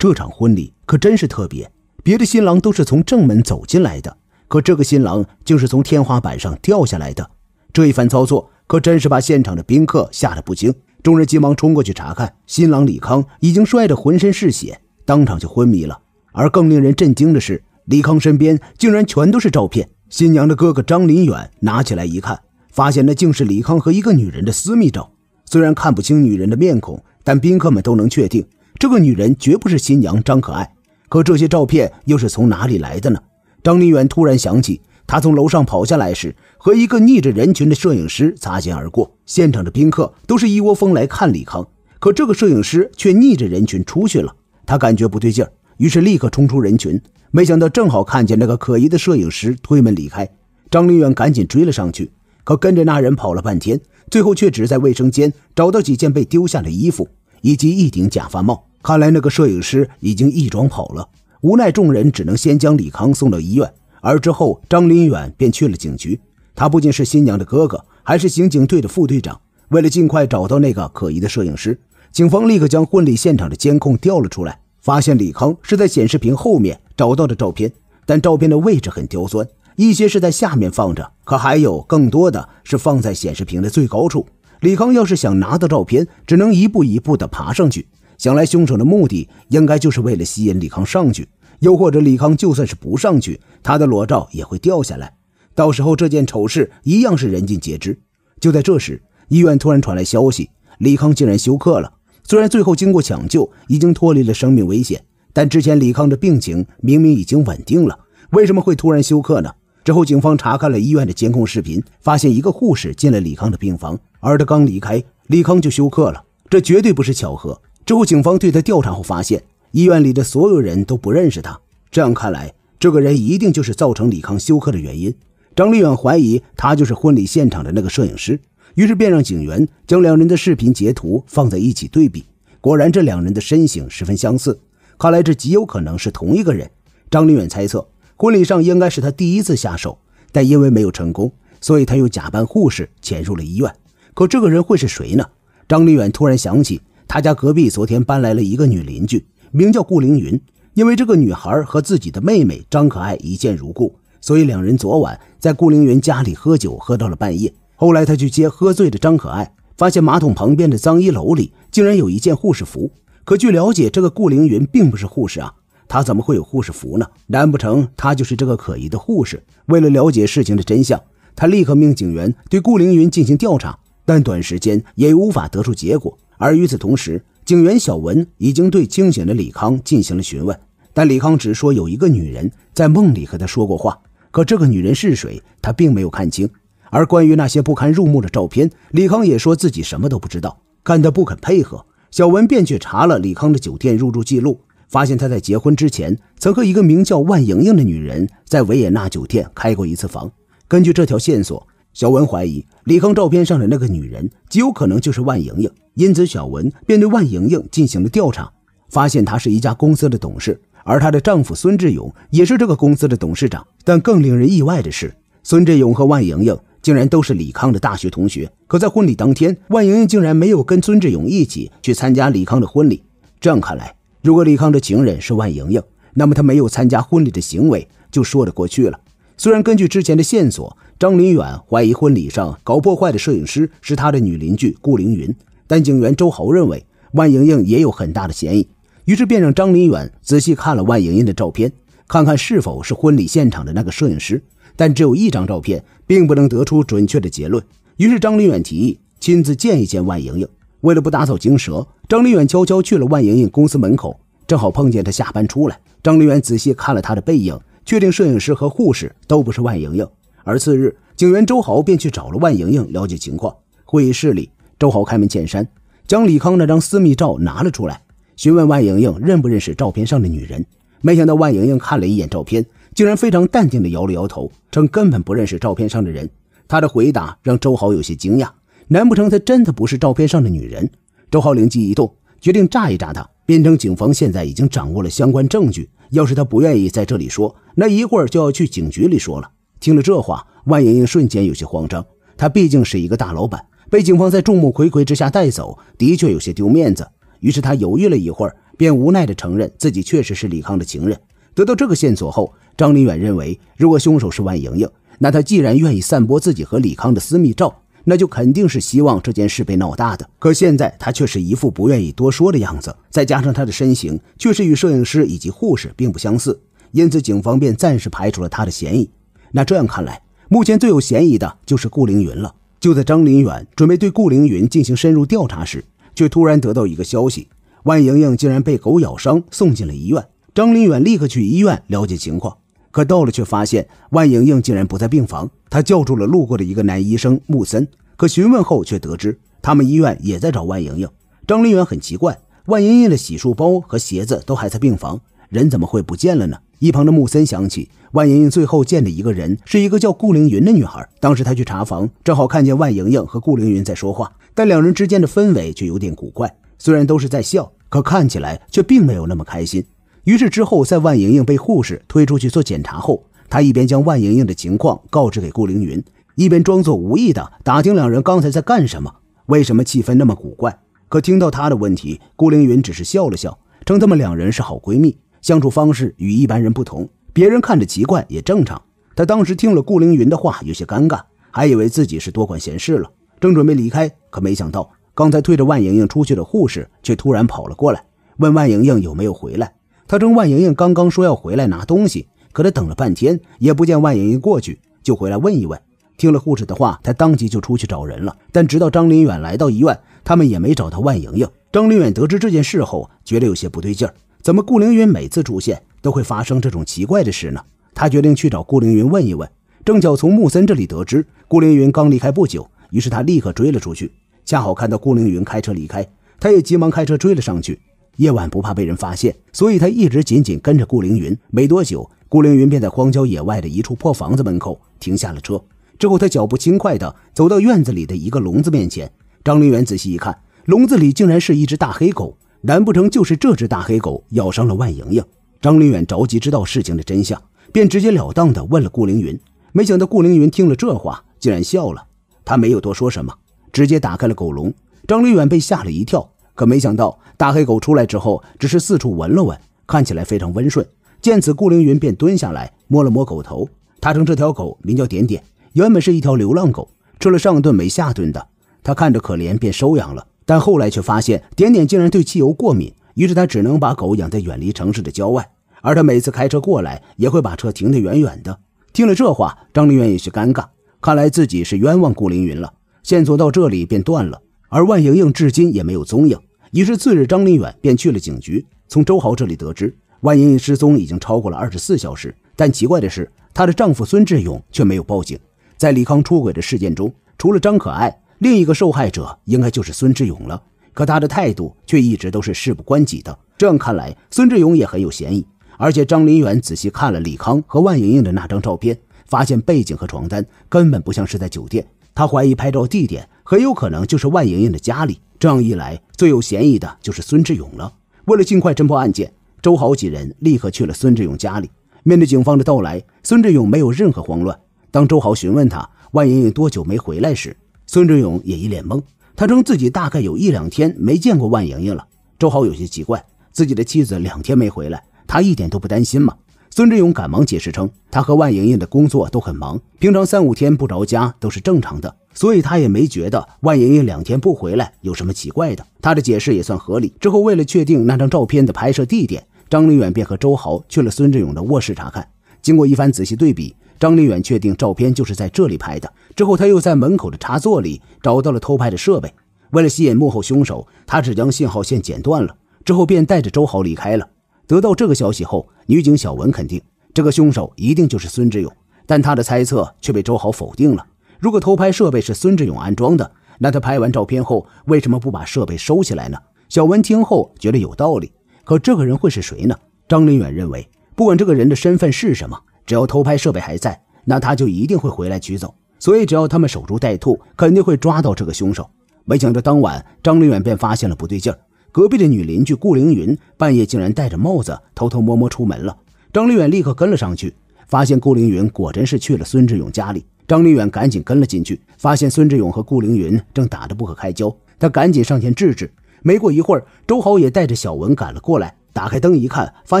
这场婚礼可真是特别，别的新郎都是从正门走进来的，可这个新郎竟是从天花板上掉下来的。这一番操作可真是把现场的宾客吓得不轻，众人急忙冲过去查看，新郎李康已经摔得浑身是血，当场就昏迷了。而更令人震惊的是，李康身边竟然全都是照片。新娘的哥哥张林远拿起来一看，发现那竟是李康和一个女人的私密照，虽然看不清女人的面孔，但宾客们都能确定。这个女人绝不是新娘张可爱，可这些照片又是从哪里来的呢？张凌远突然想起，他从楼上跑下来时，和一个逆着人群的摄影师擦肩而过。现场的宾客都是一窝蜂来看李康，可这个摄影师却逆着人群出去了。他感觉不对劲儿，于是立刻冲出人群，没想到正好看见那个可疑的摄影师推门离开。张凌远赶紧追了上去，可跟着那人跑了半天，最后却只在卫生间找到几件被丢下的衣服以及一顶假发帽。看来那个摄影师已经一装跑了，无奈众人只能先将李康送到医院，而之后张林远便去了警局。他不仅是新娘的哥哥，还是刑警队的副队长。为了尽快找到那个可疑的摄影师，警方立刻将婚礼现场的监控调了出来，发现李康是在显示屏后面找到的照片。但照片的位置很刁钻，一些是在下面放着，可还有更多的是放在显示屏的最高处。李康要是想拿到照片，只能一步一步地爬上去。想来，凶手的目的应该就是为了吸引李康上去，又或者李康就算是不上去，他的裸照也会掉下来，到时候这件丑事一样是人尽皆知。就在这时，医院突然传来消息，李康竟然休克了。虽然最后经过抢救已经脱离了生命危险，但之前李康的病情明明已经稳定了，为什么会突然休克呢？之后，警方查看了医院的监控视频，发现一个护士进了李康的病房，而他刚离开，李康就休克了，这绝对不是巧合。之后，警方对他调查后发现，医院里的所有人都不认识他。这样看来，这个人一定就是造成李康休克的原因。张立远怀疑他就是婚礼现场的那个摄影师，于是便让警员将两人的视频截图放在一起对比。果然，这两人的身形十分相似，看来这极有可能是同一个人。张立远猜测，婚礼上应该是他第一次下手，但因为没有成功，所以他又假扮护士潜入了医院。可这个人会是谁呢？张立远突然想起。他家隔壁昨天搬来了一个女邻居，名叫顾凌云。因为这个女孩和自己的妹妹张可爱一见如故，所以两人昨晚在顾凌云家里喝酒，喝到了半夜。后来他去接喝醉的张可爱，发现马桶旁边的脏衣篓里竟然有一件护士服。可据了解，这个顾凌云并不是护士啊，她怎么会有护士服呢？难不成她就是这个可疑的护士？为了了解事情的真相，他立刻命警员对顾凌云进行调查，但短时间也无法得出结果。而与此同时，警员小文已经对惊醒的李康进行了询问，但李康只说有一个女人在梦里和他说过话，可这个女人是谁，他并没有看清。而关于那些不堪入目的照片，李康也说自己什么都不知道。看他不肯配合，小文便去查了李康的酒店入住记录，发现他在结婚之前曾和一个名叫万莹莹的女人在维也纳酒店开过一次房。根据这条线索。小文怀疑李康照片上的那个女人极有可能就是万莹莹，因此小文便对万莹莹进行了调查，发现她是一家公司的董事，而她的丈夫孙志勇也是这个公司的董事长。但更令人意外的是，孙志勇和万莹莹竟然都是李康的大学同学。可在婚礼当天，万莹莹竟然没有跟孙志勇一起去参加李康的婚礼。这样看来，如果李康的情人是万莹莹，那么她没有参加婚礼的行为就说得过去了。虽然根据之前的线索。张林远怀疑婚礼上搞破坏的摄影师是他的女邻居顾凌云，但警员周豪认为万莹莹也有很大的嫌疑，于是便让张林远仔细看了万莹莹的照片，看看是否是婚礼现场的那个摄影师。但只有一张照片，并不能得出准确的结论。于是张林远提议亲自见一见万莹莹。为了不打草惊蛇，张林远悄悄去了万莹莹公司门口，正好碰见她下班出来。张林远仔细看了她的背影，确定摄影师和护士都不是万莹莹。而次日，警员周豪便去找了万莹莹了解情况。会议室里，周豪开门见山，将李康那张私密照拿了出来，询问万莹莹认不认识照片上的女人。没想到万莹莹看了一眼照片，竟然非常淡定地摇了摇头，称根本不认识照片上的人。他的回答让周豪有些惊讶，难不成她真的不是照片上的女人？周豪灵机一动，决定诈一诈他，辩称警方现在已经掌握了相关证据，要是他不愿意在这里说，那一会儿就要去警局里说了。听了这话，万莹莹瞬间有些慌张。她毕竟是一个大老板，被警方在众目睽睽之下带走，的确有些丢面子。于是她犹豫了一会儿，便无奈地承认自己确实是李康的情人。得到这个线索后，张林远认为，如果凶手是万莹莹，那她既然愿意散播自己和李康的私密照，那就肯定是希望这件事被闹大的。可现在她却是一副不愿意多说的样子，再加上她的身形确实与摄影师以及护士并不相似，因此警方便暂时排除了他的嫌疑。那这样看来，目前最有嫌疑的就是顾凌云了。就在张林远准备对顾凌云进行深入调查时，却突然得到一个消息：万莹莹竟然被狗咬伤，送进了医院。张林远立刻去医院了解情况，可到了却发现万莹莹竟然不在病房。他叫住了路过的一个男医生穆森，可询问后却得知他们医院也在找万莹莹。张林远很奇怪，万莹莹的洗漱包和鞋子都还在病房，人怎么会不见了呢？一旁的木森想起，万莹莹最后见的一个人是一个叫顾凌云的女孩。当时他去查房，正好看见万莹莹和顾凌云在说话，但两人之间的氛围却有点古怪。虽然都是在笑，可看起来却并没有那么开心。于是之后，在万莹莹被护士推出去做检查后，他一边将万莹莹的情况告知给顾凌云，一边装作无意的打听两人刚才在干什么，为什么气氛那么古怪。可听到他的问题，顾凌云只是笑了笑，称他们两人是好闺蜜。相处方式与一般人不同，别人看着奇怪也正常。他当时听了顾凌云的话，有些尴尬，还以为自己是多管闲事了，正准备离开，可没想到刚才推着万莹莹出去的护士却突然跑了过来，问万莹莹有没有回来。他称万莹莹刚刚说要回来拿东西，可他等了半天也不见万莹莹过去，就回来问一问。听了护士的话，他当即就出去找人了。但直到张林远来到医院，他们也没找到万莹莹。张林远得知这件事后，觉得有些不对劲儿。怎么顾凌云每次出现都会发生这种奇怪的事呢？他决定去找顾凌云问一问。正巧从木森这里得知顾凌云刚离开不久，于是他立刻追了出去。恰好看到顾凌云开车离开，他也急忙开车追了上去。夜晚不怕被人发现，所以他一直紧紧跟着顾凌云。没多久，顾凌云便在荒郊野外的一处破房子门口停下了车。之后，他脚步轻快地走到院子里的一个笼子面前。张凌云仔细一看，笼子里竟然是一只大黑狗。难不成就是这只大黑狗咬伤了万莹莹？张凌远着急知道事情的真相，便直截了当地问了顾凌云。没想到顾凌云听了这话，竟然笑了。他没有多说什么，直接打开了狗笼。张凌远被吓了一跳，可没想到大黑狗出来之后，只是四处闻了闻，看起来非常温顺。见此，顾凌云便蹲下来摸了摸狗头。他称这条狗名叫点点，原本是一条流浪狗，吃了上顿没下顿的。他看着可怜，便收养了。但后来却发现，点点竟然对汽油过敏，于是他只能把狗养在远离城市的郊外，而他每次开车过来，也会把车停得远远的。听了这话，张凌远有些尴尬，看来自己是冤枉顾凌云了。线索到这里便断了，而万莹莹至今也没有踪影。于是次日，张凌远便去了警局，从周豪这里得知，万莹莹失踪已经超过了二十四小时。但奇怪的是，她的丈夫孙志勇却没有报警。在李康出轨的事件中，除了张可爱。另一个受害者应该就是孙志勇了，可他的态度却一直都是事不关己的。这样看来，孙志勇也很有嫌疑。而且张林远仔细看了李康和万莹莹的那张照片，发现背景和床单根本不像是在酒店，他怀疑拍照地点很有可能就是万莹莹的家里。这样一来，最有嫌疑的就是孙志勇了。为了尽快侦破案件，周豪几人立刻去了孙志勇家里。面对警方的到来，孙志勇没有任何慌乱。当周豪询问他万莹莹多久没回来时，孙志勇也一脸懵，他称自己大概有一两天没见过万莹莹了。周豪有些奇怪，自己的妻子两天没回来，他一点都不担心吗？孙志勇赶忙解释称，他和万莹莹的工作都很忙，平常三五天不着家都是正常的，所以他也没觉得万莹莹两天不回来有什么奇怪的。他的解释也算合理。之后，为了确定那张照片的拍摄地点，张立远便和周豪去了孙志勇的卧室查看。经过一番仔细对比。张林远确定照片就是在这里拍的，之后他又在门口的插座里找到了偷拍的设备。为了吸引幕后凶手，他只将信号线剪断了，之后便带着周豪离开了。得到这个消息后，女警小文肯定这个凶手一定就是孙志勇，但他的猜测却被周豪否定了。如果偷拍设备是孙志勇安装的，那他拍完照片后为什么不把设备收起来呢？小文听后觉得有道理，可这个人会是谁呢？张林远认为，不管这个人的身份是什么。只要偷拍设备还在，那他就一定会回来取走。所以，只要他们守株待兔，肯定会抓到这个凶手。没想到当晚，张立远便发现了不对劲儿。隔壁的女邻居顾凌云半夜竟然戴着帽子偷偷摸摸出门了。张立远立刻跟了上去，发现顾凌云果真是去了孙志勇家里。张立远赶紧跟了进去，发现孙志勇和顾凌云正打得不可开交。他赶紧上前制止。没过一会儿，周豪也带着小文赶了过来。打开灯一看，发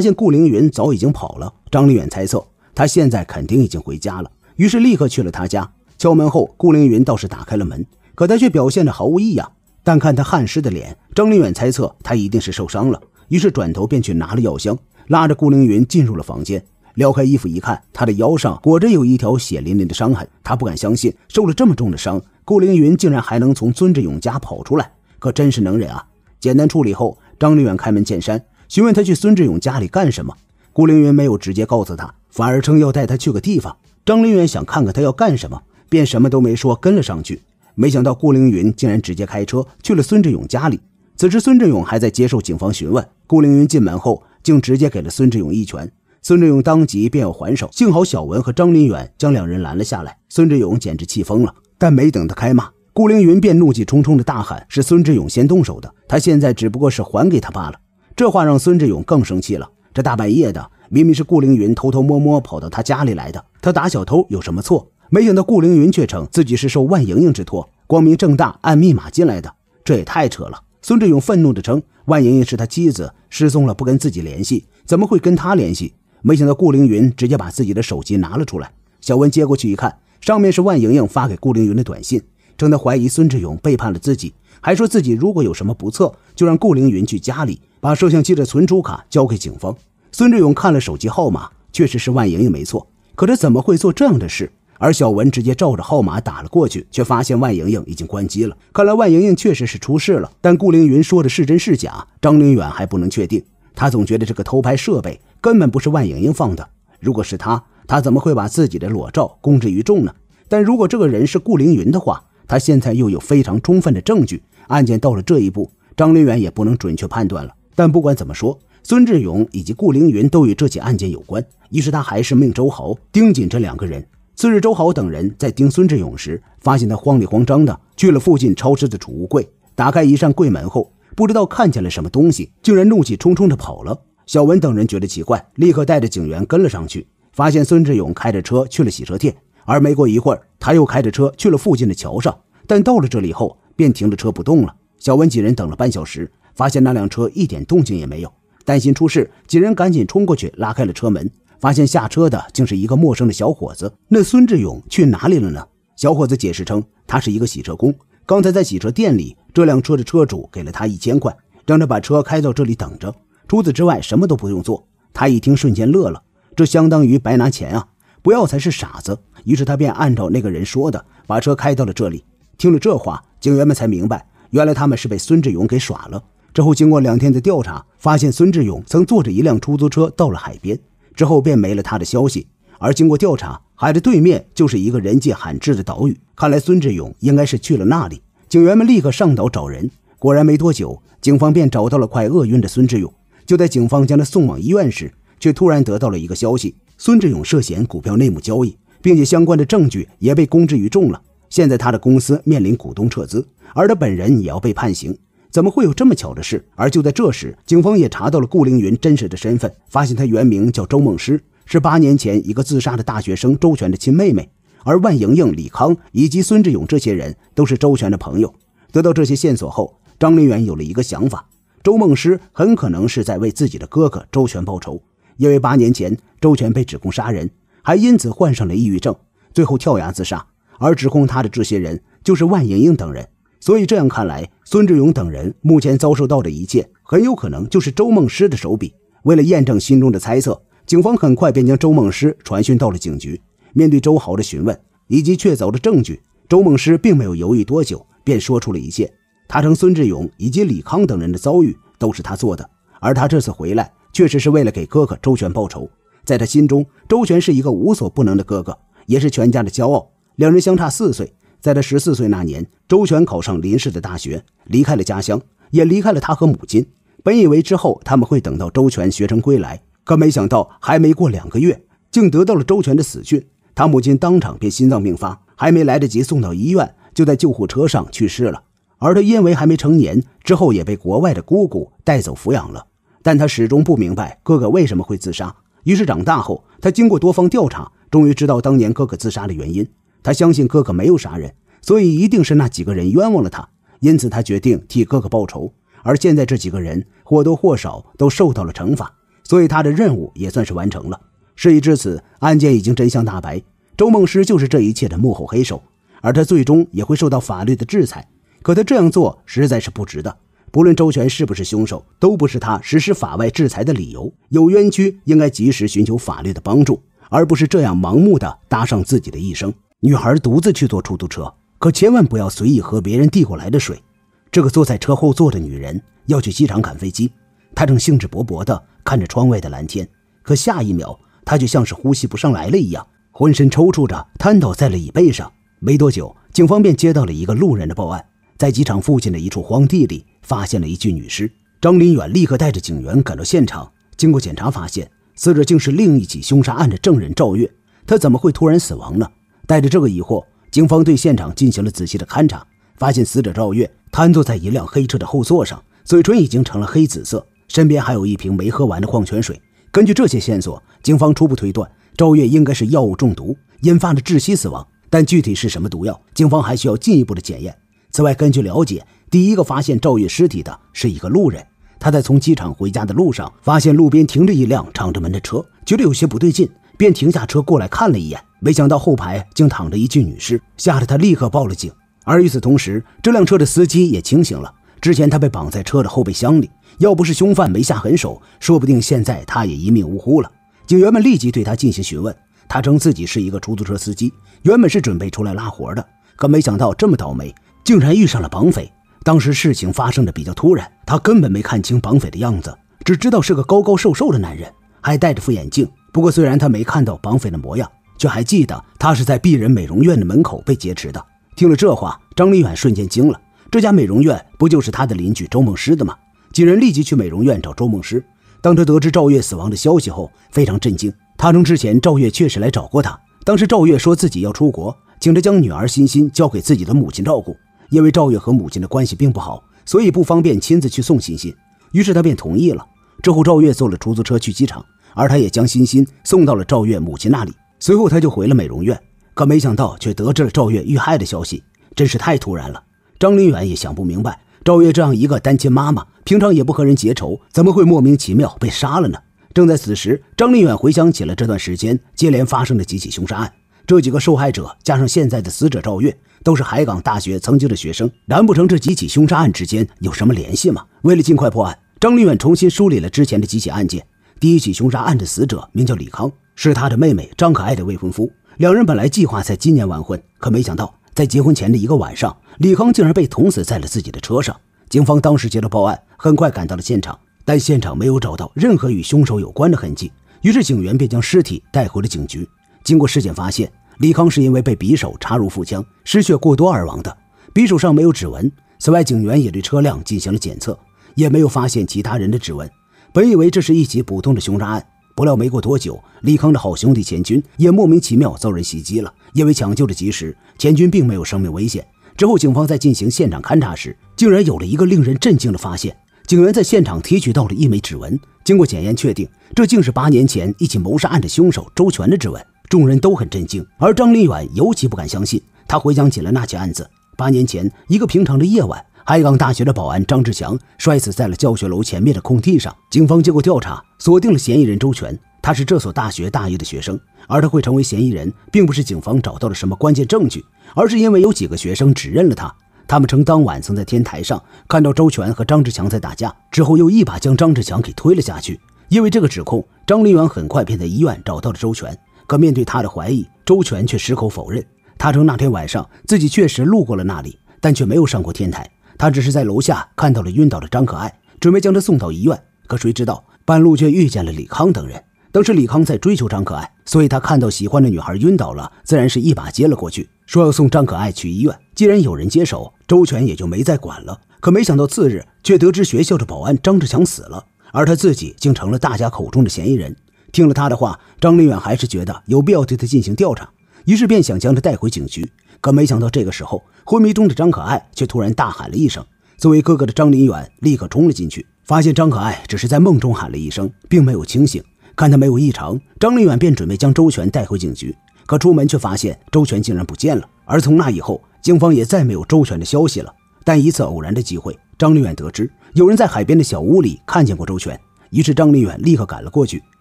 现顾凌云早已经跑了。张立远猜测。他现在肯定已经回家了，于是立刻去了他家。敲门后，顾凌云倒是打开了门，可他却表现得毫无异样。但看他汗湿的脸，张凌远猜测他一定是受伤了。于是转头便去拿了药箱，拉着顾凌云进入了房间，撩开衣服一看，他的腰上果真有一条血淋淋的伤痕。他不敢相信，受了这么重的伤，顾凌云竟然还能从孙志勇家跑出来，可真是能忍啊！简单处理后，张凌远开门见山询问他去孙志勇家里干什么。顾凌云没有直接告诉他。反而称要带他去个地方，张林远想看看他要干什么，便什么都没说跟了上去。没想到顾凌云竟然直接开车去了孙志勇家里。此时孙志勇还在接受警方询问，顾凌云进门后竟直接给了孙志勇一拳。孙志勇当即便要还手，幸好小文和张林远将两人拦了下来。孙志勇简直气疯了，但没等他开骂，顾凌云便怒气冲冲的大喊：“是孙志勇先动手的，他现在只不过是还给他罢了。”这话让孙志勇更生气了。这大半夜的，明明是顾凌云偷偷摸摸跑到他家里来的，他打小偷有什么错？没想到顾凌云却称自己是受万莹莹之托，光明正大按密码进来的，这也太扯了。孙志勇愤怒地称，万莹莹是他妻子，失踪了不跟自己联系，怎么会跟他联系？没想到顾凌云直接把自己的手机拿了出来，小文接过去一看，上面是万莹莹发给顾凌云的短信，称他怀疑孙志勇背叛了自己，还说自己如果有什么不测，就让顾凌云去家里。把摄像机的存储卡交给警方。孙志勇看了手机号码，确实是万莹莹，没错。可他怎么会做这样的事？而小文直接照着号码打了过去，却发现万莹莹已经关机了。看来万莹莹确实是出事了。但顾凌云说的是真是假，张凌远还不能确定。他总觉得这个偷拍设备根本不是万莹莹放的。如果是他，他怎么会把自己的裸照公之于众呢？但如果这个人是顾凌云的话，他现在又有非常充分的证据。案件到了这一步，张凌远也不能准确判断了。但不管怎么说，孙志勇以及顾凌云都与这起案件有关，于是他还是命周豪盯紧这两个人。次日，周豪等人在盯孙志勇时，发现他慌里慌张的去了附近超市的储物柜，打开一扇柜门后，不知道看见了什么东西，竟然怒气冲冲的跑了。小文等人觉得奇怪，立刻带着警员跟了上去，发现孙志勇开着车去了洗车店，而没过一会儿，他又开着车去了附近的桥上，但到了这里后便停了车不动了。小文几人等了半小时。发现那辆车一点动静也没有，担心出事，几人赶紧冲过去，拉开了车门，发现下车的竟是一个陌生的小伙子。那孙志勇去哪里了呢？小伙子解释称，他是一个洗车工，刚才在洗车店里，这辆车的车主给了他一千块，让他把车开到这里等着，除此之外什么都不用做。他一听，瞬间乐了，这相当于白拿钱啊，不要才是傻子。于是他便按照那个人说的，把车开到了这里。听了这话，警员们才明白，原来他们是被孙志勇给耍了。之后，经过两天的调查，发现孙志勇曾坐着一辆出租车到了海边，之后便没了他的消息。而经过调查，海的对面就是一个人迹罕至的岛屿，看来孙志勇应该是去了那里。警员们立刻上岛找人，果然没多久，警方便找到了快饿晕的孙志勇。就在警方将他送往医院时，却突然得到了一个消息：孙志勇涉嫌股票内幕交易，并且相关的证据也被公之于众了。现在他的公司面临股东撤资，而他本人也要被判刑。怎么会有这么巧的事？而就在这时，警方也查到了顾凌云真实的身份，发现他原名叫周梦诗，是八年前一个自杀的大学生周全的亲妹妹。而万莹莹、李康以及孙志勇这些人都是周全的朋友。得到这些线索后，张凌远有了一个想法：周梦诗很可能是在为自己的哥哥周全报仇，因为八年前周全被指控杀人，还因此患上了抑郁症，最后跳崖自杀。而指控他的这些人就是万莹莹等人。所以这样看来。孙志勇等人目前遭受到的一切，很有可能就是周梦诗的手笔。为了验证心中的猜测，警方很快便将周梦诗传讯到了警局。面对周豪的询问以及确凿的证据，周梦诗并没有犹豫多久，便说出了一切。他称孙志勇以及李康等人的遭遇都是他做的，而他这次回来确实是为了给哥哥周全报仇。在他心中，周全是一个无所不能的哥哥，也是全家的骄傲。两人相差四岁。在他十四岁那年，周全考上林氏的大学，离开了家乡，也离开了他和母亲。本以为之后他们会等到周全学成归来，可没想到还没过两个月，竟得到了周全的死讯。他母亲当场便心脏病发，还没来得及送到医院，就在救护车上去世了。而他因为还没成年，之后也被国外的姑姑带走抚养了。但他始终不明白哥哥为什么会自杀。于是长大后，他经过多方调查，终于知道当年哥哥自杀的原因。他相信哥哥没有杀人，所以一定是那几个人冤枉了他。因此，他决定替哥哥报仇。而现在这几个人或多或少都受到了惩罚，所以他的任务也算是完成了。事已至此，案件已经真相大白，周梦诗就是这一切的幕后黑手，而他最终也会受到法律的制裁。可他这样做实在是不值得。不论周全是不是凶手，都不是他实施法外制裁的理由。有冤屈应该及时寻求法律的帮助，而不是这样盲目的搭上自己的一生。女孩独自去坐出租车，可千万不要随意喝别人递过来的水。这个坐在车后座的女人要去机场赶飞机，她正兴致勃勃地看着窗外的蓝天，可下一秒，她就像是呼吸不上来了一样，浑身抽搐着瘫倒在了椅背上。没多久，警方便接到了一个路人的报案，在机场附近的一处荒地里发现了一具女尸。张林远立刻带着警员赶到现场，经过检查发现，死者竟是另一起凶杀案的证人赵月。她怎么会突然死亡呢？带着这个疑惑，警方对现场进行了仔细的勘查，发现死者赵月瘫坐在一辆黑车的后座上，嘴唇已经成了黑紫色，身边还有一瓶没喝完的矿泉水。根据这些线索，警方初步推断赵月应该是药物中毒引发了窒息死亡，但具体是什么毒药，警方还需要进一步的检验。此外，根据了解，第一个发现赵月尸体的是一个路人，他在从机场回家的路上，发现路边停着一辆敞着门的车，觉得有些不对劲。便停下车过来看了一眼，没想到后排竟躺着一具女尸，吓得他立刻报了警。而与此同时，这辆车的司机也清醒了。之前他被绑在车的后备箱里，要不是凶犯没下狠手，说不定现在他也一命呜呼了。警员们立即对他进行询问，他称自己是一个出租车司机，原本是准备出来拉活的，可没想到这么倒霉，竟然遇上了绑匪。当时事情发生的比较突然，他根本没看清绑匪的样子，只知道是个高高瘦瘦的男人，还戴着副眼镜。不过，虽然他没看到绑匪的模样，却还记得他是在碧人美容院的门口被劫持的。听了这话，张立远瞬间惊了。这家美容院不就是他的邻居周梦诗的吗？几人立即去美容院找周梦诗。当他得知赵月死亡的消息后，非常震惊。他称之前赵月确实来找过他，当时赵月说自己要出国，请他将女儿欣欣交给自己的母亲照顾，因为赵月和母亲的关系并不好，所以不方便亲自去送欣欣，于是他便同意了。之后，赵月坐了出租车去机场。而他也将欣欣送到了赵月母亲那里，随后他就回了美容院，可没想到却得知了赵月遇害的消息，真是太突然了。张林远也想不明白，赵月这样一个单亲妈妈，平常也不和人结仇，怎么会莫名其妙被杀了呢？正在此时，张林远回想起了这段时间接连发生的几起凶杀案，这几个受害者加上现在的死者赵月，都是海港大学曾经的学生，难不成这几起凶杀案之间有什么联系吗？为了尽快破案，张林远重新梳理了之前的几起案件。第一起凶杀案的死者名叫李康，是他的妹妹张可爱的未婚夫。两人本来计划在今年完婚，可没想到在结婚前的一个晚上，李康竟然被捅死在了自己的车上。警方当时接到报案，很快赶到了现场，但现场没有找到任何与凶手有关的痕迹。于是警员便将尸体带回了警局。经过尸检，发现李康是因为被匕首插入腹腔，失血过多而亡的。匕首上没有指纹。此外，警员也对车辆进行了检测，也没有发现其他人的指纹。本以为这是一起普通的凶杀案，不料没过多久，李康的好兄弟钱军也莫名其妙遭人袭击了。因为抢救的及时，钱军并没有生命危险。之后，警方在进行现场勘查时，竟然有了一个令人震惊的发现：警员在现场提取到了一枚指纹，经过检验确定，这竟是八年前一起谋杀案的凶手周全的指纹。众人都很震惊，而张林远尤其不敢相信。他回想起了那起案子：八年前一个平常的夜晚。海港大学的保安张志强摔死在了教学楼前面的空地上。警方经过调查，锁定了嫌疑人周全。他是这所大学大一的学生，而他会成为嫌疑人，并不是警方找到了什么关键证据，而是因为有几个学生指认了他。他们称当晚曾在天台上看到周全和张志强在打架，之后又一把将张志强给推了下去。因为这个指控，张林远很快便在医院找到了周全。可面对他的怀疑，周全却矢口否认。他称那天晚上自己确实路过了那里，但却没有上过天台。他只是在楼下看到了晕倒的张可爱，准备将她送到医院，可谁知道半路却遇见了李康等人。当时李康在追求张可爱，所以他看到喜欢的女孩晕倒了，自然是一把接了过去，说要送张可爱去医院。既然有人接手，周全也就没再管了。可没想到次日却得知学校的保安张志强死了，而他自己竟成了大家口中的嫌疑人。听了他的话，张立远还是觉得有必要对他进行调查，于是便想将他带回警局。可没想到，这个时候昏迷中的张可爱却突然大喊了一声。作为哥哥的张林远立刻冲了进去，发现张可爱只是在梦中喊了一声，并没有清醒。看他没有异常，张林远便准备将周全带回警局。可出门却发现周全竟然不见了，而从那以后，警方也再没有周全的消息了。但一次偶然的机会，张林远得知有人在海边的小屋里看见过周全，于是张林远立刻赶了过去。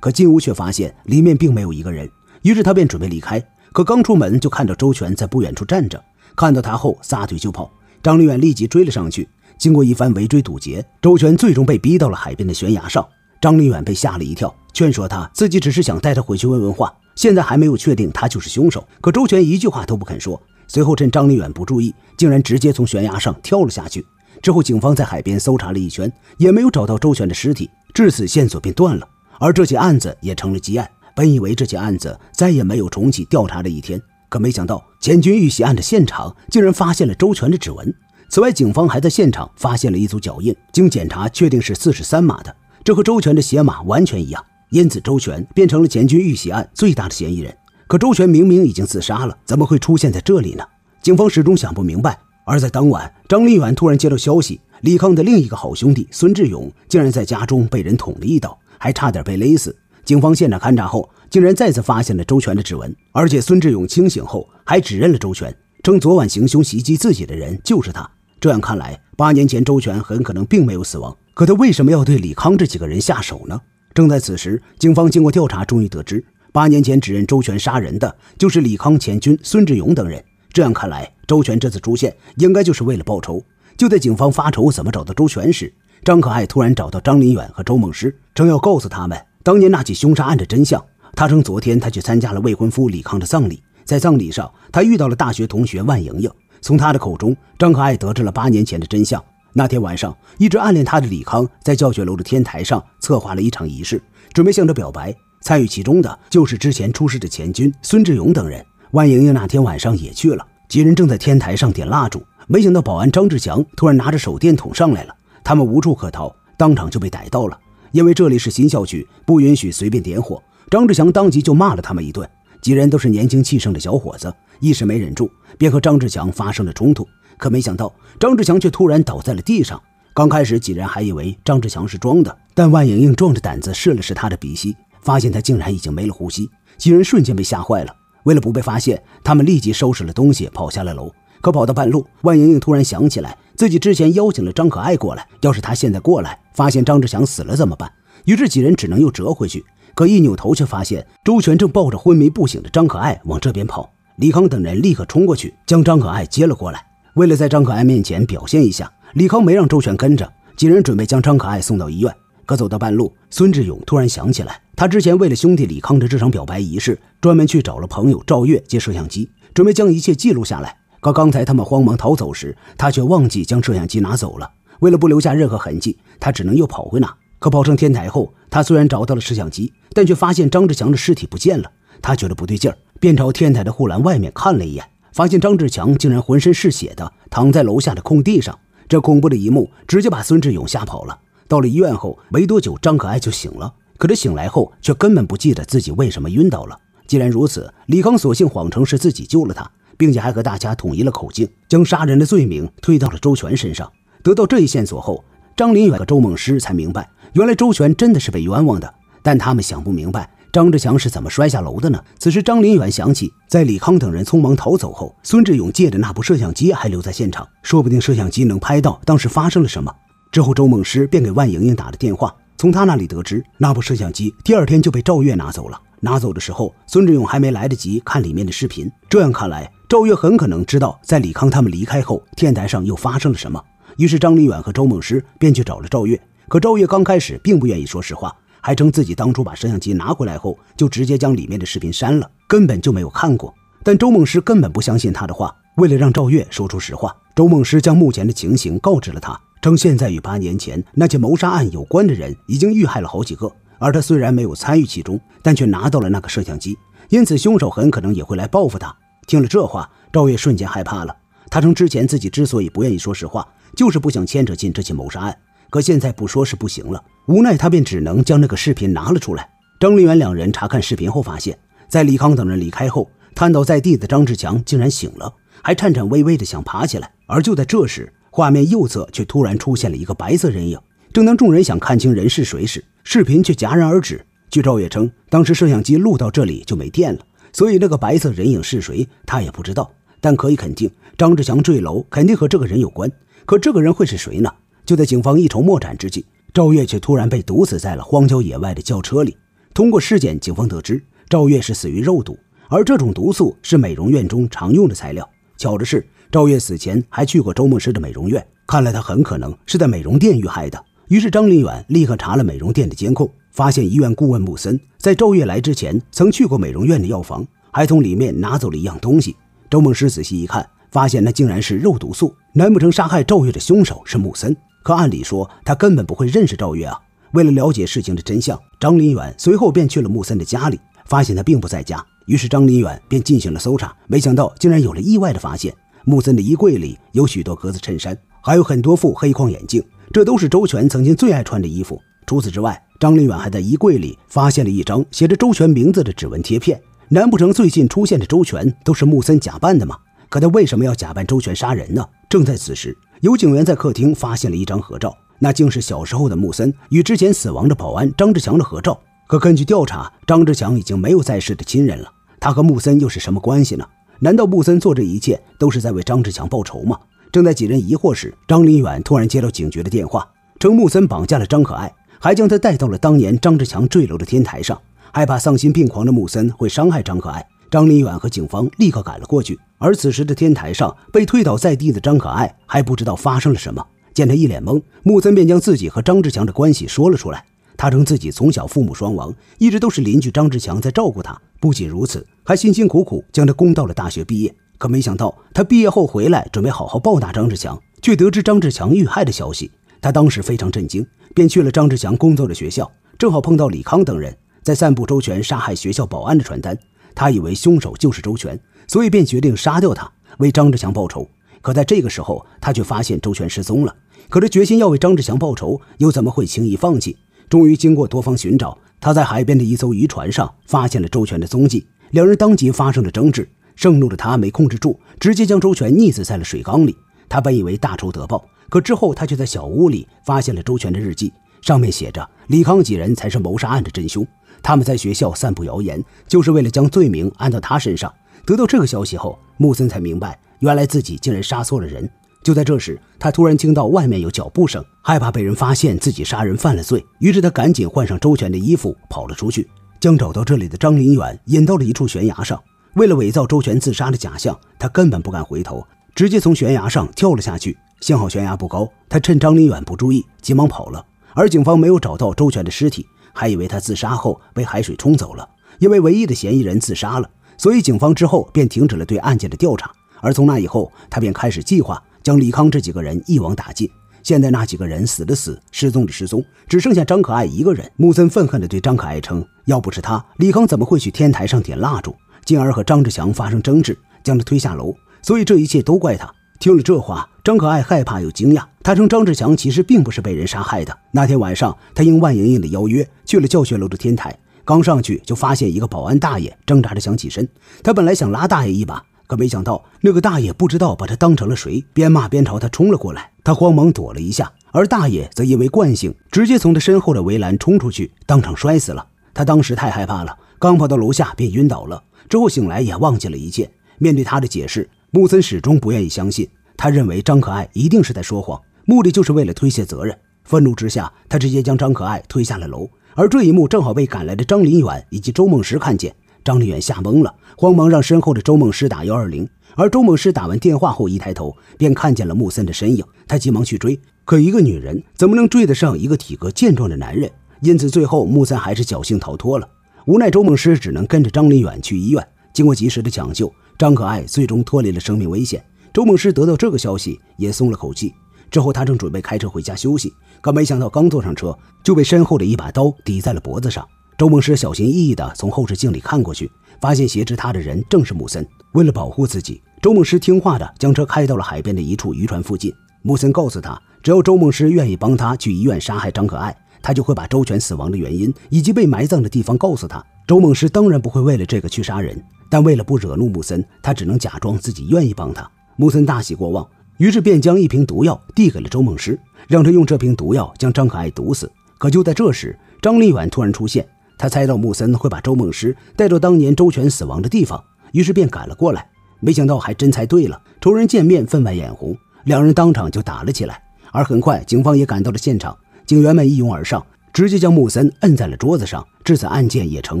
可进屋却发现里面并没有一个人，于是他便准备离开。可刚出门就看到周全在不远处站着，看到他后撒腿就跑。张立远立即追了上去，经过一番围追堵截，周全最终被逼到了海边的悬崖上。张立远被吓了一跳，劝说他自己只是想带他回去问问话，现在还没有确定他就是凶手。可周全一句话都不肯说，随后趁张立远不注意，竟然直接从悬崖上跳了下去。之后警方在海边搜查了一圈，也没有找到周全的尸体，至此线索便断了，而这起案子也成了积案。本以为这起案子再也没有重启调查的一天，可没想到钱军遇袭案的现场竟然发现了周全的指纹。此外，警方还在现场发现了一组脚印，经检查确定是四十三码的，这和周全的鞋码完全一样。因此，周全变成了钱军遇袭案最大的嫌疑人。可周全明明已经自杀了，怎么会出现在这里呢？警方始终想不明白。而在当晚，张立远突然接到消息，李康的另一个好兄弟孙志勇竟然在家中被人捅了一刀，还差点被勒死。警方现场勘查后，竟然再次发现了周全的指纹，而且孙志勇清醒后还指认了周全，称昨晚行凶袭击自己的人就是他。这样看来，八年前周全很可能并没有死亡。可他为什么要对李康这几个人下手呢？正在此时，警方经过调查，终于得知八年前指认周全杀人的就是李康、钱军、孙志勇等人。这样看来，周全这次出现应该就是为了报仇。就在警方发愁怎么找到周全时，张可爱突然找到张林远和周梦诗，正要告诉他们。当年那起凶杀案的真相，他称昨天他去参加了未婚夫李康的葬礼，在葬礼上，他遇到了大学同学万莹莹。从她的口中，张可爱得知了八年前的真相。那天晚上，一直暗恋他的李康在教学楼的天台上策划了一场仪式，准备向她表白。参与其中的就是之前出事的钱军、孙志勇等人。万莹莹那天晚上也去了，几人正在天台上点蜡烛，没想到保安张志强突然拿着手电筒上来了，他们无处可逃，当场就被逮到了。因为这里是新校区，不允许随便点火。张志强当即就骂了他们一顿。几人都是年轻气盛的小伙子，一时没忍住，便和张志强发生了冲突。可没想到，张志强却突然倒在了地上。刚开始，几人还以为张志强是装的，但万莹莹壮着胆子试了试他的鼻息，发现他竟然已经没了呼吸。几人瞬间被吓坏了。为了不被发现，他们立即收拾了东西，跑下了楼。可跑到半路，万莹莹突然想起来。自己之前邀请了张可爱过来，要是他现在过来，发现张志强死了怎么办？于是几人只能又折回去。可一扭头，却发现周全正抱着昏迷不醒的张可爱往这边跑。李康等人立刻冲过去，将张可爱接了过来。为了在张可爱面前表现一下，李康没让周全跟着，几人准备将张可爱送到医院。可走到半路，孙志勇突然想起来，他之前为了兄弟李康的这场表白仪式，专门去找了朋友赵月借摄像机，准备将一切记录下来。可刚才他们慌忙逃走时，他却忘记将摄像机拿走了。为了不留下任何痕迹，他只能又跑回那。可跑上天台后，他虽然找到了摄像机，但却发现张志强的尸体不见了。他觉得不对劲儿，便朝天台的护栏外面看了一眼，发现张志强竟然浑身是血的躺在楼下的空地上。这恐怖的一幕直接把孙志勇吓跑了。到了医院后，没多久，张可爱就醒了。可这醒来后却根本不记得自己为什么晕倒了。既然如此，李康索性谎称是自己救了他。并且还和大家统一了口径，将杀人的罪名推到了周全身上。得到这一线索后，张林远和周梦诗才明白，原来周全真的是被冤枉的。但他们想不明白，张志强是怎么摔下楼的呢？此时，张林远想起，在李康等人匆忙逃走后，孙志勇借的那部摄像机还留在现场，说不定摄像机能拍到当时发生了什么。之后，周梦诗便给万莹莹打了电话，从她那里得知，那部摄像机第二天就被赵月拿走了。拿走的时候，孙志勇还没来得及看里面的视频。这样看来。赵月很可能知道，在李康他们离开后，天台上又发生了什么。于是张立远和周梦诗便去找了赵月。可赵月刚开始并不愿意说实话，还称自己当初把摄像机拿回来后，就直接将里面的视频删了，根本就没有看过。但周梦诗根本不相信他的话，为了让赵月说出实话，周梦诗将目前的情形告知了他，称现在与八年前那起谋杀案有关的人已经遇害了好几个，而他虽然没有参与其中，但却拿到了那个摄像机，因此凶手很可能也会来报复他。听了这话，赵月瞬间害怕了。他称之前自己之所以不愿意说实话，就是不想牵扯进这起谋杀案。可现在不说是不行了，无奈他便只能将那个视频拿了出来。张林元两人查看视频后发现，在李康等人离开后，瘫倒在地的张志强竟然醒了，还颤颤巍巍的想爬起来。而就在这时，画面右侧却突然出现了一个白色人影。正当众人想看清人是谁时，视频却戛然而止。据赵月称，当时摄像机录到这里就没电了。所以那个白色人影是谁，他也不知道。但可以肯定，张志强坠楼肯定和这个人有关。可这个人会是谁呢？就在警方一筹莫展之际，赵月却突然被毒死在了荒郊野外的轿车里。通过尸检，警方得知赵月是死于肉毒，而这种毒素是美容院中常用的材料。巧的是，赵月死前还去过周梦师的美容院，看来他很可能是在美容店遇害的。于是张林远立刻查了美容店的监控。发现医院顾问木森在赵月来之前曾去过美容院的药房，还从里面拿走了一样东西。周梦诗仔细一看，发现那竟然是肉毒素。难不成杀害赵月的凶手是木森？可按理说他根本不会认识赵月啊！为了了解事情的真相，张林远随后便去了木森的家里，发现他并不在家。于是张林远便进行了搜查，没想到竟然有了意外的发现：木森的衣柜里有许多格子衬衫，还有很多副黑框眼镜，这都是周全曾经最爱穿的衣服。除此之外，张林远还在衣柜里发现了一张写着周全名字的指纹贴片。难不成最近出现的周全都是木森假扮的吗？可他为什么要假扮周全杀人呢？正在此时，有警员在客厅发现了一张合照，那竟是小时候的木森与之前死亡的保安张志强的合照。可根据调查，张志强已经没有在世的亲人了。他和木森又是什么关系呢？难道木森做这一切都是在为张志强报仇吗？正在几人疑惑时，张林远突然接到警局的电话，称木森绑架了张可爱。还将他带到了当年张志强坠楼的天台上，害怕丧心病狂的木森会伤害张可爱。张林远和警方立刻赶了过去。而此时的天台上，被推倒在地的张可爱还不知道发生了什么。见他一脸懵，木森便将自己和张志强的关系说了出来。他称自己从小父母双亡，一直都是邻居张志强在照顾他。不仅如此，还辛辛苦苦将他供到了大学毕业。可没想到，他毕业后回来准备好好报答张志强，却得知张志强遇害的消息。他当时非常震惊。便去了张志强工作的学校，正好碰到李康等人在散布周全杀害学校保安的传单。他以为凶手就是周全，所以便决定杀掉他，为张志强报仇。可在这个时候，他却发现周全失踪了。可是决心要为张志强报仇，又怎么会轻易放弃？终于经过多方寻找，他在海边的一艘渔船上发现了周全的踪迹。两人当即发生了争执，盛怒的他没控制住，直接将周全溺死在了水缸里。他本以为大仇得报，可之后他却在小屋里发现了周全的日记，上面写着李康几人才是谋杀案的真凶，他们在学校散布谣言，就是为了将罪名安到他身上。得到这个消息后，木森才明白，原来自己竟然杀错了人。就在这时，他突然听到外面有脚步声，害怕被人发现自己杀人犯了罪，于是他赶紧换上周全的衣服，跑了出去，将找到这里的张林远引到了一处悬崖上。为了伪造周全自杀的假象，他根本不敢回头。直接从悬崖上跳了下去，幸好悬崖不高，他趁张林远不注意，急忙跑了。而警方没有找到周全的尸体，还以为他自杀后被海水冲走了。因为唯一的嫌疑人自杀了，所以警方之后便停止了对案件的调查。而从那以后，他便开始计划将李康这几个人一网打尽。现在那几个人死了死，失踪的失踪，只剩下张可爱一个人。木森愤恨地对张可爱称：“要不是他，李康怎么会去天台上点蜡烛，进而和张志强发生争执，将他推下楼？”所以这一切都怪他。听了这话，张可爱害怕又惊讶。他称张志强其实并不是被人杀害的。那天晚上，他应万莹莹的邀约去了教学楼的天台，刚上去就发现一个保安大爷挣扎着想起身。他本来想拉大爷一把，可没想到那个大爷不知道把他当成了谁，边骂边朝他冲了过来。他慌忙躲了一下，而大爷则因为惯性直接从他身后的围栏冲出去，当场摔死了。他当时太害怕了，刚跑到楼下便晕倒了。之后醒来也忘记了一切。面对他的解释。木森始终不愿意相信，他认为张可爱一定是在说谎，目的就是为了推卸责任。愤怒之下，他直接将张可爱推下了楼，而这一幕正好被赶来的张林远以及周梦石看见。张林远吓懵了，慌忙让身后的周梦石打幺二零。而周梦石打完电话后，一抬头便看见了木森的身影，他急忙去追，可一个女人怎么能追得上一个体格健壮的男人？因此，最后木森还是侥幸逃脱了。无奈，周梦石只能跟着张林远去医院。经过及时的抢救。张可爱最终脱离了生命危险，周梦师得到这个消息也松了口气。之后，他正准备开车回家休息，可没想到刚坐上车就被身后的一把刀抵在了脖子上。周梦师小心翼翼地从后视镜里看过去，发现挟持他的人正是木森。为了保护自己，周梦师听话地将车开到了海边的一处渔船附近。木森告诉他，只要周梦师愿意帮他去医院杀害张可爱，他就会把周全死亡的原因以及被埋葬的地方告诉他。周梦师当然不会为了这个去杀人。但为了不惹怒木森，他只能假装自己愿意帮他。木森大喜过望，于是便将一瓶毒药递给了周梦诗，让他用这瓶毒药将张可爱毒死。可就在这时，张立远突然出现，他猜到木森会把周梦诗带到当年周全死亡的地方，于是便赶了过来。没想到还真猜对了。仇人见面，分外眼红，两人当场就打了起来。而很快，警方也赶到了现场，警员们一拥而上，直接将木森摁在了桌子上。至此，案件也成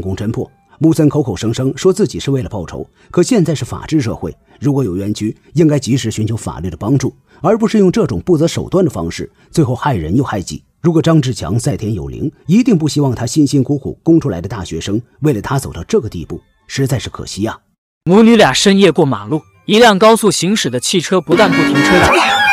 功侦破。木森口口声声说自己是为了报仇，可现在是法治社会，如果有冤屈，应该及时寻求法律的帮助，而不是用这种不择手段的方式，最后害人又害己。如果张志强在天有灵，一定不希望他辛辛苦苦供出来的大学生为了他走到这个地步，实在是可惜啊！母女俩深夜过马路，一辆高速行驶的汽车不但不停车，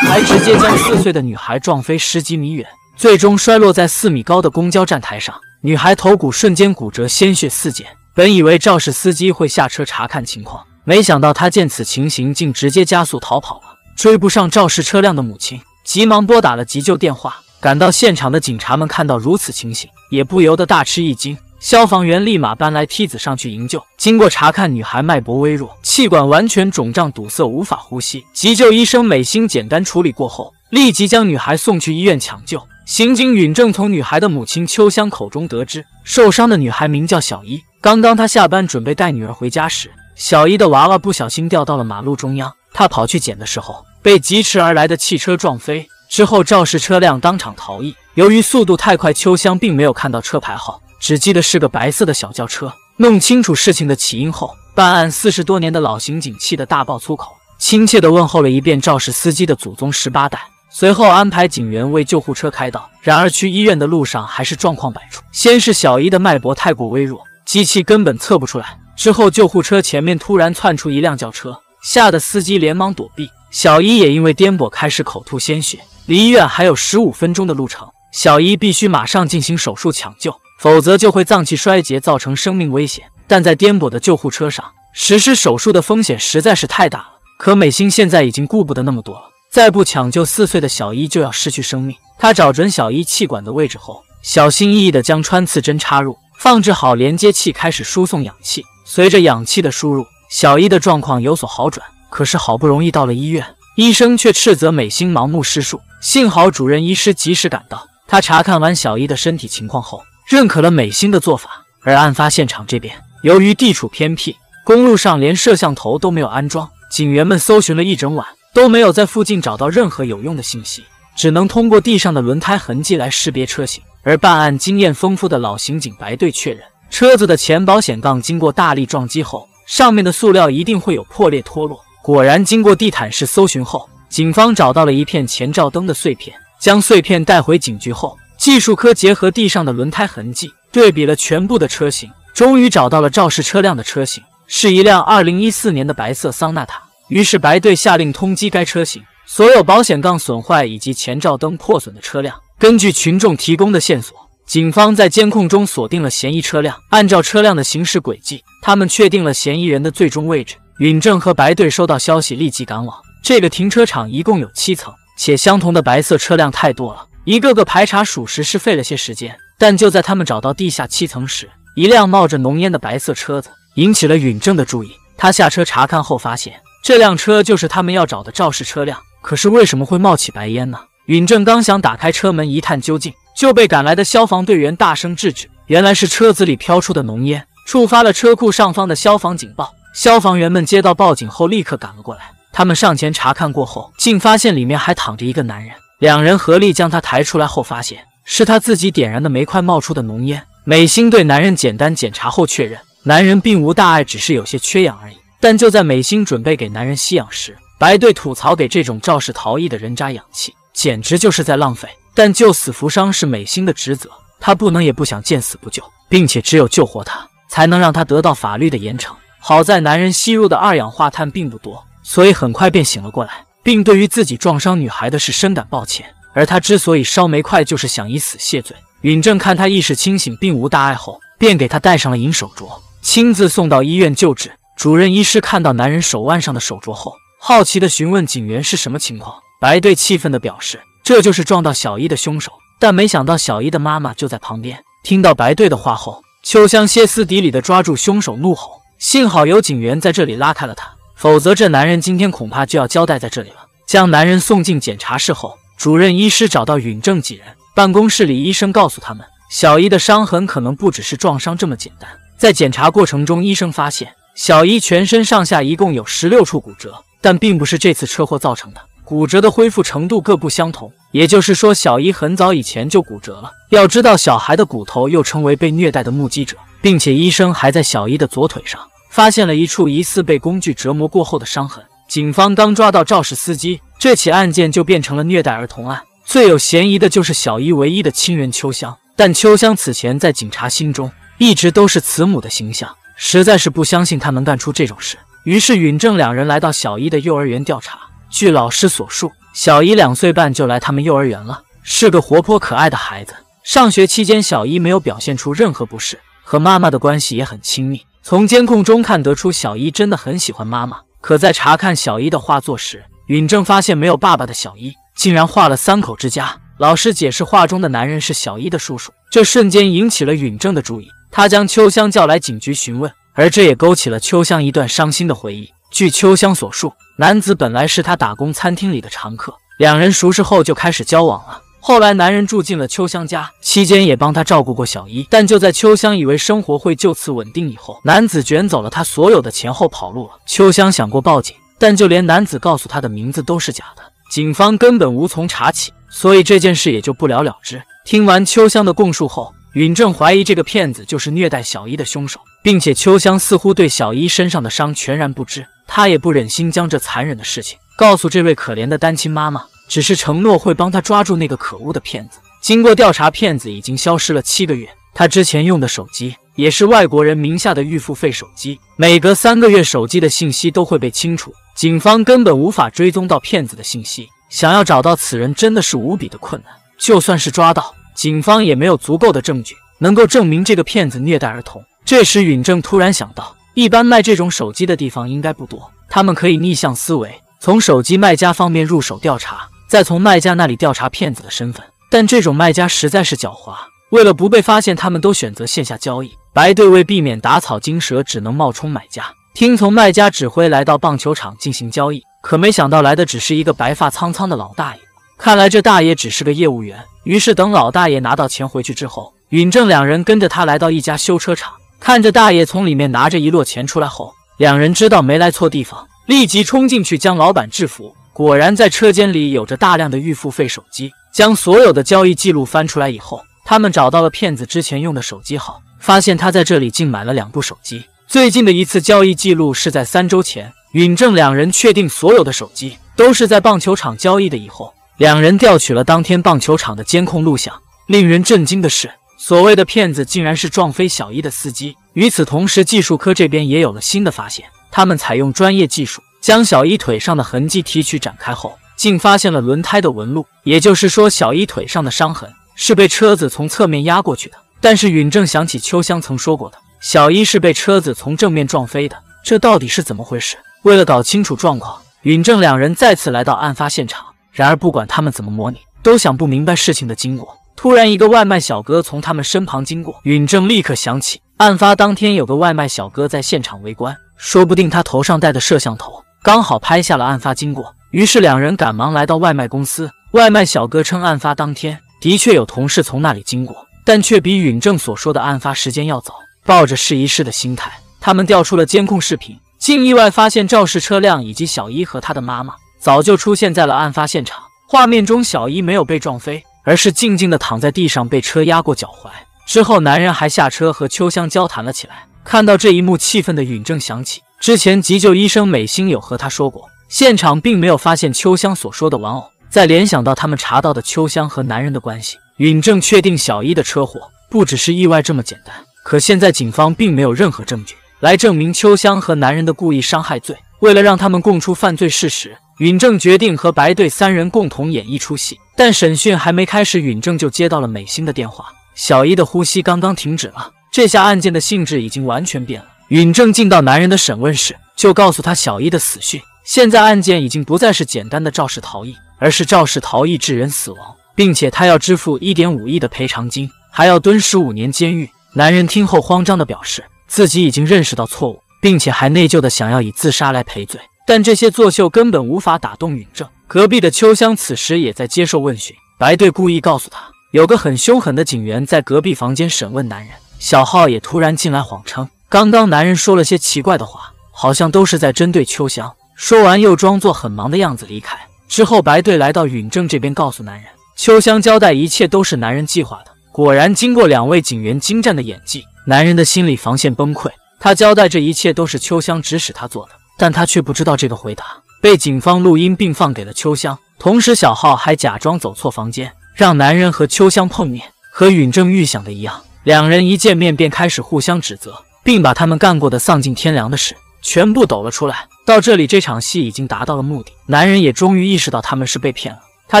还直接将四岁的女孩撞飞十几米远，最终摔落在四米高的公交站台上，女孩头骨瞬间骨折，鲜血四溅。本以为肇事司机会下车查看情况，没想到他见此情形，竟直接加速逃跑了。追不上肇事车辆的母亲急忙拨打了急救电话。赶到现场的警察们看到如此情形，也不由得大吃一惊。消防员立马搬来梯子上去营救。经过查看，女孩脉搏微弱，气管完全肿胀堵塞，无法呼吸。急救医生美心简单处理过后，立即将女孩送去医院抢救。刑警允正从女孩的母亲秋香口中得知，受伤的女孩名叫小伊。刚刚他下班准备带女儿回家时，小伊的娃娃不小心掉到了马路中央。他跑去捡的时候，被疾驰而来的汽车撞飞。之后，肇事车辆当场逃逸。由于速度太快，秋香并没有看到车牌号，只记得是个白色的小轿车。弄清楚事情的起因后，办案四十多年的老刑警气得大爆粗口，亲切的问候了一遍肇事司机的祖宗十八代。随后安排警员为救护车开道，然而去医院的路上还是状况百出。先是小伊的脉搏太过微弱，机器根本测不出来。之后救护车前面突然窜出一辆轿车，吓得司机连忙躲避。小伊也因为颠簸开始口吐鲜血。离医院还有十五分钟的路程，小伊必须马上进行手术抢救，否则就会脏器衰竭，造成生命危险。但在颠簸的救护车上实施手术的风险实在是太大了。可美心现在已经顾不得那么多了。再不抢救，四岁的小伊就要失去生命。他找准小伊气管的位置后，小心翼翼地将穿刺针插入，放置好连接器，开始输送氧气。随着氧气的输入，小伊的状况有所好转。可是好不容易到了医院，医生却斥责美心盲目施术。幸好主任医师及时赶到，他查看完小伊的身体情况后，认可了美心的做法。而案发现场这边，由于地处偏僻，公路上连摄像头都没有安装，警员们搜寻了一整晚。都没有在附近找到任何有用的信息，只能通过地上的轮胎痕迹来识别车型。而办案经验丰富的老刑警白队确认，车子的前保险杠经过大力撞击后，上面的塑料一定会有破裂脱落。果然，经过地毯式搜寻后，警方找到了一片前照灯的碎片。将碎片带回警局后，技术科结合地上的轮胎痕迹，对比了全部的车型，终于找到了肇事车辆的车型是一辆2014年的白色桑塔纳。于是白队下令通缉该车型，所有保险杠损坏以及前照灯破损的车辆。根据群众提供的线索，警方在监控中锁定了嫌疑车辆。按照车辆的行驶轨迹，他们确定了嫌疑人的最终位置。允正和白队收到消息，立即赶往这个停车场。一共有七层，且相同的白色车辆太多了，一个个排查属实是费了些时间。但就在他们找到地下七层时，一辆冒着浓烟的白色车子引起了允正的注意。他下车查看后发现。这辆车就是他们要找的肇事车辆，可是为什么会冒起白烟呢？允正刚想打开车门一探究竟，就被赶来的消防队员大声制止。原来是车子里飘出的浓烟触发了车库上方的消防警报，消防员们接到报警后立刻赶了过来。他们上前查看过后，竟发现里面还躺着一个男人。两人合力将他抬出来后，发现是他自己点燃的煤块冒出的浓烟。美心对男人简单检查后确认，男人并无大碍，只是有些缺氧而已。但就在美心准备给男人吸氧时，白队吐槽给这种肇事逃逸的人渣氧气，简直就是在浪费。但救死扶伤是美心的职责，她不能也不想见死不救，并且只有救活他，才能让他得到法律的严惩。好在男人吸入的二氧化碳并不多，所以很快便醒了过来，并对于自己撞伤女孩的事深感抱歉。而他之所以烧煤块，就是想以死谢罪。允正看他意识清醒，并无大碍后，便给他戴上了银手镯，亲自送到医院救治。主任医师看到男人手腕上的手镯后，好奇地询问警员是什么情况。白队气愤地表示，这就是撞到小伊的凶手。但没想到小伊的妈妈就在旁边。听到白队的话后，秋香歇斯底里地抓住凶手怒吼：“幸好有警员在这里拉开了他，否则这男人今天恐怕就要交代在这里了。”将男人送进检查室后，主任医师找到允正几人办公室里，医生告诉他们，小伊的伤痕可能不只是撞伤这么简单。在检查过程中，医生发现。小姨全身上下一共有十六处骨折，但并不是这次车祸造成的。骨折的恢复程度各不相同，也就是说，小姨很早以前就骨折了。要知道，小孩的骨头又称为被虐待的目击者，并且医生还在小姨的左腿上发现了一处疑似被工具折磨过后的伤痕。警方刚抓到肇事司机，这起案件就变成了虐待儿童案。最有嫌疑的就是小姨唯一的亲人秋香，但秋香此前在警察心中一直都是慈母的形象。实在是不相信他能干出这种事，于是允正两人来到小伊的幼儿园调查。据老师所述，小伊两岁半就来他们幼儿园了，是个活泼可爱的孩子。上学期间，小伊没有表现出任何不适，和妈妈的关系也很亲密。从监控中看得出，小伊真的很喜欢妈妈。可在查看小伊的画作时，允正发现没有爸爸的小伊竟然画了三口之家。老师解释，画中的男人是小伊的叔叔，这瞬间引起了允正的注意。他将秋香叫来警局询问，而这也勾起了秋香一段伤心的回忆。据秋香所述，男子本来是他打工餐厅里的常客，两人熟识后就开始交往了。后来，男人住进了秋香家，期间也帮他照顾过小姨。但就在秋香以为生活会就此稳定以后，男子卷走了他所有的钱后跑路了。秋香想过报警，但就连男子告诉他的名字都是假的，警方根本无从查起，所以这件事也就不了了之。听完秋香的供述后。允正怀疑这个骗子就是虐待小伊的凶手，并且秋香似乎对小伊身上的伤全然不知，他也不忍心将这残忍的事情告诉这位可怜的单亲妈妈，只是承诺会帮他抓住那个可恶的骗子。经过调查，骗子已经消失了七个月，他之前用的手机也是外国人名下的预付费手机，每隔三个月手机的信息都会被清除，警方根本无法追踪到骗子的信息，想要找到此人真的是无比的困难，就算是抓到。警方也没有足够的证据能够证明这个骗子虐待儿童。这时，允正突然想到，一般卖这种手机的地方应该不多，他们可以逆向思维，从手机卖家方面入手调查，再从卖家那里调查骗子的身份。但这种卖家实在是狡猾，为了不被发现，他们都选择线下交易。白队为避免打草惊蛇，只能冒充买家，听从卖家指挥，来到棒球场进行交易。可没想到来的只是一个白发苍苍的老大爷，看来这大爷只是个业务员。于是，等老大爷拿到钱回去之后，允正两人跟着他来到一家修车厂，看着大爷从里面拿着一摞钱出来后，两人知道没来错地方，立即冲进去将老板制服。果然，在车间里有着大量的预付费手机，将所有的交易记录翻出来以后，他们找到了骗子之前用的手机号，发现他在这里竟买了两部手机。最近的一次交易记录是在三周前。允正两人确定所有的手机都是在棒球场交易的以后。两人调取了当天棒球场的监控录像。令人震惊的是，所谓的骗子竟然是撞飞小一的司机。与此同时，技术科这边也有了新的发现。他们采用专业技术，将小一腿上的痕迹提取展开后，竟发现了轮胎的纹路。也就是说，小一腿上的伤痕是被车子从侧面压过去的。但是允正想起秋香曾说过的小一，是被车子从正面撞飞的。这到底是怎么回事？为了搞清楚状况，允正两人再次来到案发现场。然而，不管他们怎么模拟，都想不明白事情的经过。突然，一个外卖小哥从他们身旁经过，允正立刻想起，案发当天有个外卖小哥在现场围观，说不定他头上戴的摄像头刚好拍下了案发经过。于是，两人赶忙来到外卖公司。外卖小哥称，案发当天的确有同事从那里经过，但却比允正所说的案发时间要早。抱着试一试的心态，他们调出了监控视频，竟意外发现肇事车辆以及小一和他的妈妈。早就出现在了案发现场画面中，小伊没有被撞飞，而是静静地躺在地上，被车压过脚踝之后，男人还下车和秋香交谈了起来。看到这一幕，气愤的允正想起之前急救医生美心有和他说过，现场并没有发现秋香所说的玩偶。再联想到他们查到的秋香和男人的关系，允正确定小伊的车祸不只是意外这么简单。可现在警方并没有任何证据来证明秋香和男人的故意伤害罪，为了让他们供出犯罪事实。允正决定和白队三人共同演一出戏，但审讯还没开始，允正就接到了美星的电话。小伊的呼吸刚刚停止了，这下案件的性质已经完全变了。允正进到男人的审问室，就告诉他小伊的死讯。现在案件已经不再是简单的肇事逃逸，而是肇事逃逸致人死亡，并且他要支付一点五亿的赔偿金，还要蹲十五年监狱。男人听后慌张的表示自己已经认识到错误，并且还内疚的想要以自杀来赔罪。但这些作秀根本无法打动允正。隔壁的秋香此时也在接受问询。白队故意告诉他，有个很凶狠的警员在隔壁房间审问男人。小浩也突然进来，谎称刚刚男人说了些奇怪的话，好像都是在针对秋香。说完又装作很忙的样子离开。之后，白队来到允正这边，告诉男人，秋香交代一切都是男人计划的。果然，经过两位警员精湛的演技，男人的心理防线崩溃。他交代这一切都是秋香指使他做的。但他却不知道，这个回答被警方录音并放给了秋香。同时，小浩还假装走错房间，让男人和秋香碰面。和允正预想的一样，两人一见面便开始互相指责，并把他们干过的丧尽天良的事全部抖了出来。到这里，这场戏已经达到了目的，男人也终于意识到他们是被骗了。他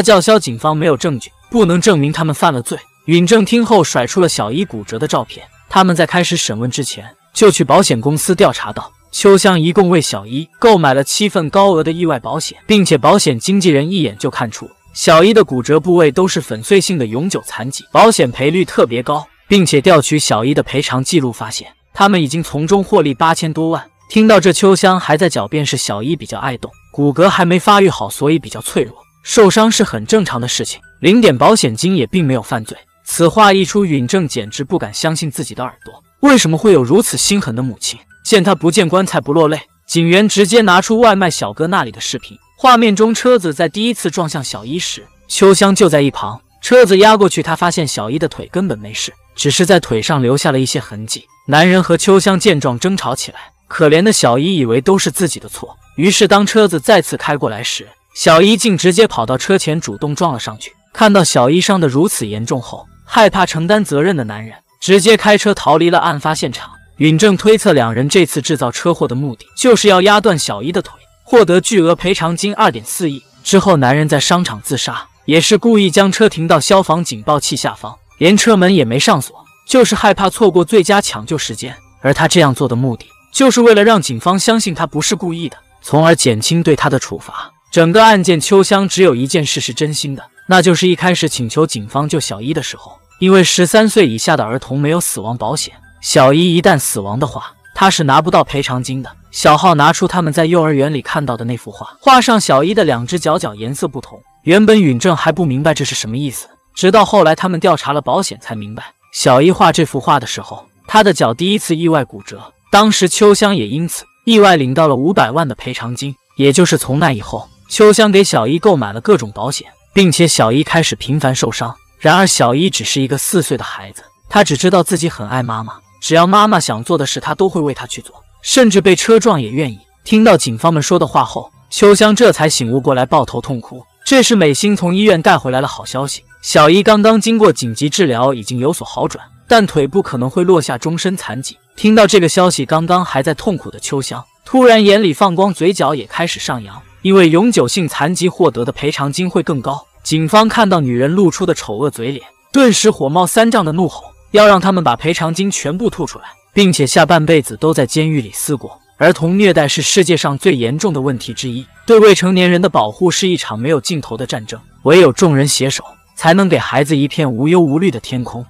叫嚣警方没有证据，不能证明他们犯了罪。允正听后甩出了小姨骨折的照片。他们在开始审问之前，就去保险公司调查到。秋香一共为小一购买了七份高额的意外保险，并且保险经纪人一眼就看出小一的骨折部位都是粉碎性的永久残疾，保险赔率特别高，并且调取小一的赔偿记录发现，他们已经从中获利八千多万。听到这，秋香还在狡辩，是小一比较爱动，骨骼还没发育好，所以比较脆弱，受伤是很正常的事情。零点保险金也并没有犯罪。此话一出，允正简直不敢相信自己的耳朵，为什么会有如此心狠的母亲？见他不见棺材不落泪，警员直接拿出外卖小哥那里的视频。画面中，车子在第一次撞向小一时，秋香就在一旁。车子压过去，他发现小一的腿根本没事，只是在腿上留下了一些痕迹。男人和秋香见状争吵起来。可怜的小一以为都是自己的错，于是当车子再次开过来时，小一竟直接跑到车前主动撞了上去。看到小一伤得如此严重后，害怕承担责任的男人直接开车逃离了案发现场。允正推测，两人这次制造车祸的目的就是要压断小一的腿，获得巨额赔偿金二点四亿。之后，男人在商场自杀，也是故意将车停到消防警报器下方，连车门也没上锁，就是害怕错过最佳抢救时间。而他这样做的目的，就是为了让警方相信他不是故意的，从而减轻对他的处罚。整个案件，秋香只有一件事是真心的，那就是一开始请求警方救小一的时候，因为十三岁以下的儿童没有死亡保险。小伊一旦死亡的话，他是拿不到赔偿金的。小浩拿出他们在幼儿园里看到的那幅画，画上小伊的两只脚脚颜色不同。原本允正还不明白这是什么意思，直到后来他们调查了保险才明白，小伊画这幅画的时候，他的脚第一次意外骨折。当时秋香也因此意外领到了五百万的赔偿金，也就是从那以后，秋香给小伊购买了各种保险，并且小伊开始频繁受伤。然而小伊只是一个四岁的孩子，她只知道自己很爱妈妈。只要妈妈想做的事，他都会为她去做，甚至被车撞也愿意。听到警方们说的话后，秋香这才醒悟过来，抱头痛哭。这是美心从医院带回来了好消息，小姨刚刚经过紧急治疗，已经有所好转，但腿部可能会落下终身残疾。听到这个消息，刚刚还在痛苦的秋香突然眼里放光，嘴角也开始上扬，因为永久性残疾获得的赔偿金会更高。警方看到女人露出的丑恶嘴脸，顿时火冒三丈的怒吼。要让他们把赔偿金全部吐出来，并且下半辈子都在监狱里思过。儿童虐待是世界上最严重的问题之一，对未成年人的保护是一场没有尽头的战争，唯有众人携手，才能给孩子一片无忧无虑的天空。